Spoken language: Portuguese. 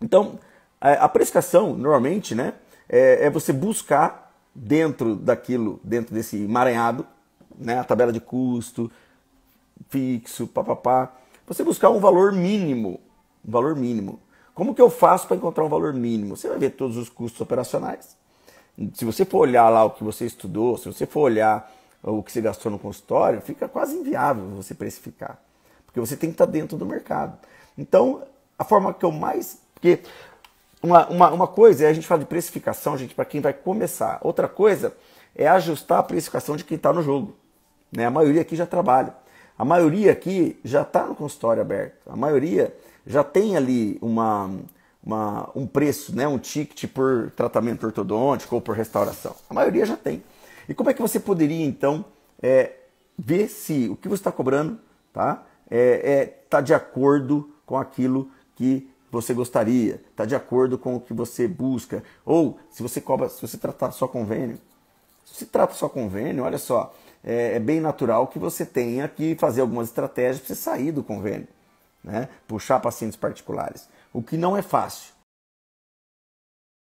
Então, é, a precificação, normalmente, né, é, é, você buscar dentro daquilo, dentro desse emaranhado, né, a tabela de custo, fixo, papapá, você buscar um valor mínimo, um valor mínimo. Como que eu faço para encontrar um valor mínimo? Você vai ver todos os custos operacionais. Se você for olhar lá o que você estudou, se você for olhar o que você gastou no consultório, fica quase inviável você precificar, porque você tem que estar tá dentro do mercado. Então, a forma que eu mais porque uma, uma, uma coisa é a gente falar de precificação, gente, para quem vai começar. Outra coisa é ajustar a precificação de quem está no jogo. Né? A maioria aqui já trabalha. A maioria aqui já está no consultório aberto. A maioria já tem ali uma, uma, um preço, né? um ticket por tratamento ortodôntico ou por restauração. A maioria já tem. E como é que você poderia, então, é, ver se o que você está cobrando está é, é, tá de acordo com aquilo que você gostaria, está de acordo com o que você busca. Ou se você cobra, se você tratar só convênio, se trata só convênio, olha só, é, é bem natural que você tenha que fazer algumas estratégias para você sair do convênio, né? Puxar pacientes particulares. O que não é fácil.